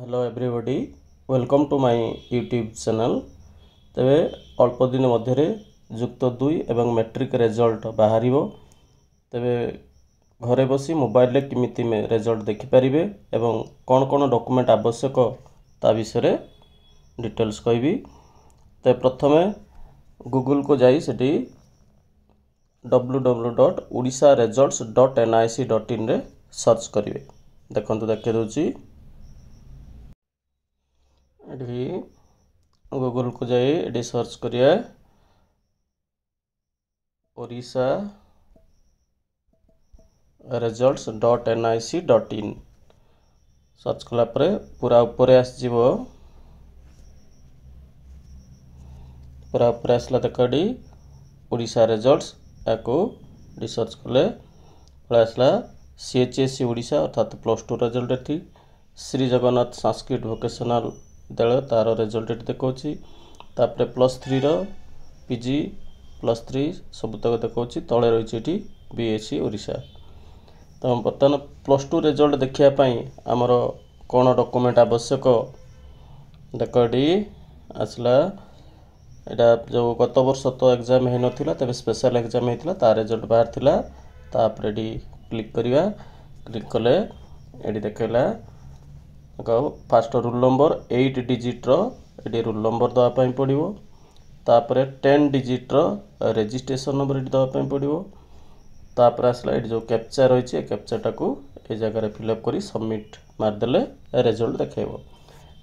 hello everybody welcome to my YouTube channel তবে অল্প দিন মধ্যে যুক্ত দুই এবং ম্যাট্রিক রেজল্ট বাহারিব তবে ঘরে বসি মোবাইলে কেমিতি রেজল্ট দেখিপারিবে এবং কোন কোন ডকুমেন্ট আবশ্যক তা বিষয়ে ডিটেলস কবি তো প্রথমে গুগলকু যাই সেটি W W dot Odisha results dot N I C dot ଇନ୍ରେ ସର୍ଚ୍ଚ କରିବେ ଦେଖନ୍ତୁ ଦେଖାଇ ଏଠି ଗୁଗୁଲ୍କୁ ଯାଇ ଏଠି ସର୍ଚ୍ଚ କରିବା Odisha results dot N I C dot in search କଲା ପରେ ପୁରା ଉପରେ ଆସିଯିବ ପୁରା ଉପରେ ଆସିଲା ଦେଖ ଏଠି ଓଡ଼ିଶା ରେଜଲ୍ଟସ୍ ଏହାକୁ ଏଠି ସର୍ଚ୍ଚ କଲେ ପଳେଇ ଆସିଲା C H S C Odisha ଅର୍ଥାତ୍ ପ୍ଲସ୍ ଟୁ ରେଜଲ୍ଟ ଏଠି ଶ୍ରୀ ଜଗନ୍ନାଥ ସାଂସ୍କ୍ରିଟ ଭୋକେସନାଲ୍ ବିଶ୍ୱବିଦ୍ୟାଳୟ ତା'ର ରେଜଲ୍ଟ ଏଠି ଦେଖାଉଛି ତା'ପରେ ପ୍ଲସ୍ ଥ୍ରୀର ପି ଜି ପ୍ଲସ୍ ଥ୍ରୀ ସବୁତକ ଦେଖାଉଛି ତଳେ ରହିଛି ଏଠି ବି ଏସ୍ ସି ଓଡ଼ିଶା ତ ବର୍ତ୍ତମାନ ପ୍ଲସ୍ ଟୁ ରେଜଲ୍ଟ ଦେଖିବା ପାଇଁ ଆମର କ'ଣ ଡକୁମେଣ୍ଟ ଆବଶ୍ୟକ ଦେଖ ଏଠି ଆସିଲା ଏଇଟା ଯେଉଁ ଗତ ବର୍ଷ ତ ଏକ୍ଜାମ୍ ହେଇନଥିଲା ତେବେ ସ୍ପେଶାଲ୍ ଏକ୍ଜାମ୍ ହେଇଥିଲା ତା ରେଜଲ୍ଟ ବାହାରିଥିଲା ତାପରେ ଏଠି କ୍ଲିକ୍ କରିବା କ୍ଲିକ୍ କଲେ ଏଠି ଦେଖେଇଲା ଏକ ଫାଷ୍ଟ ରୁଲ୍ ନମ୍ବର ଏଇଟ୍ ଡିଜିଟ୍ର ଏଠି ରୁଲ୍ ନମ୍ବର ଦେବା ପାଇଁ ପଡ଼ିବ ତାପରେ ଟେନ୍ ଡିଜିଟ୍ର ରେଜିଷ୍ଟ୍ରେସନ୍ ନମ୍ବର ଏଠି ଦେବା ପାଇଁ ପଡ଼ିବ ତାପରେ ଆସିଲା ଏଠି ଯେଉଁ କ୍ୟାପ୍ଚା ରହିଛି ଏ କ୍ୟାପ୍ଚାଟାକୁ ଏ ଜାଗାରେ ଫିଲଅପ୍ କରି ସବମିଟ୍ ମାରିଦେଲେ ରେଜଲ୍ଟ ଦେଖାଇବ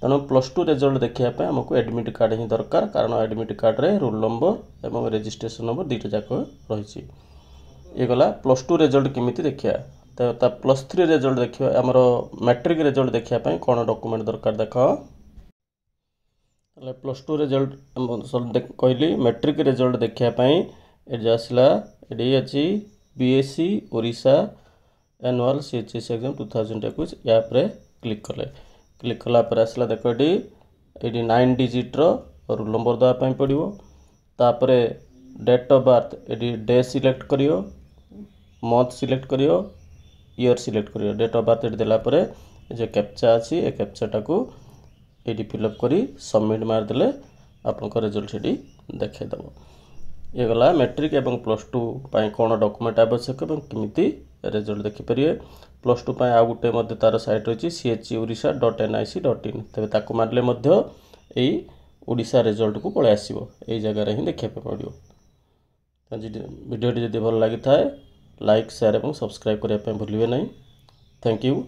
ତେଣୁ ପ୍ଲସ୍ ଟୁ ରେଜଲ୍ଟ ଦେଖିବା ପାଇଁ ଆମକୁ ଆଡ଼ମିଟ୍ କାର୍ଡ଼ ହିଁ ଦରକାର କାରଣ ଆଡ଼ମିଟ୍ କାର୍ଡ଼ରେ ରୋଲ୍ ନମ୍ବର ଏବଂ ରେଜିଷ୍ଟ୍ରେସନ୍ ନମ୍ବର ଦୁଇଟା ଯାକ ରହିଛି ଇଏ ଗଲା ପ୍ଲସ୍ ଟୁ ରେଜଲ୍ଟ କେମିତି ଦେଖିବା तो प्लस थ्री रेजल्ट देख आम मैट्रिक रेजल्ट देखापी कौन डकुमेंट दरकार देख प्लस टू रेजल्ट कहली मैट्रिक रेजल्ट देखापी ये आसला ये अच्छी बी एस सी ओडा annual C H S exam two thousand एक आप क्लिक कले क्लिक कलापर आसला देख ये ये नाइन डिजिट्र रोल नंबर देवाई पड़ो तापर डेट अफ बार्थ ये डे सिलेक्ट कर मंथ सिलेक्ट कर ଇୟର୍ ସିଲେକ୍ଟ କରିବ ଡେଟ୍ ଅଫ୍ ବାର୍ଥ ଏଠି ଦେଲା ପରେ ଯେଉଁ କ୍ୟାପ୍ଚା ଅଛି ଏ କ୍ୟାପ୍ଚାଟାକୁ ଏଇଠି ଫିଲ୍ଅପ୍ କରି ସବମିଟ୍ ମାରିଦେଲେ ଆପଣଙ୍କ ରେଜଲ୍ଟ ସେଠି ଦେଖାଇଦେବ ଇଏ ଗଲା ମେଟ୍ରିକ୍ ଏବଂ ପ୍ଲସ୍ ଟୁ ପାଇଁ କ'ଣ ଡକୁମେଣ୍ଟ ଆବଶ୍ୟକ ଏବଂ କେମିତି ରେଜଲ୍ଟ ଦେଖିପାରିବେ ପ୍ଲସ୍ ଟୁ ପାଇଁ ଆଉ ଗୋଟେ ମଧ୍ୟ ତା'ର ସାଇଟ୍ ରହିଛି C H Odisha dot N I C dot in ତେବେ ତାକୁ ମାରିଲେ ମଧ୍ୟ ଏଇ ଓଡ଼ିଶା ରେଜଲ୍ଟକୁ ପଳାଇ ଆସିବ ଏଇ ଜାଗାରେ ହିଁ ଦେଖିବାକୁ ପଡ଼ିବ ଭିଡ଼ିଓଟି ଯଦି ଭଲ ଲାଗିଥାଏ लाइक सेयार और सब्सक्राइब करने भूलें ना थैंक यू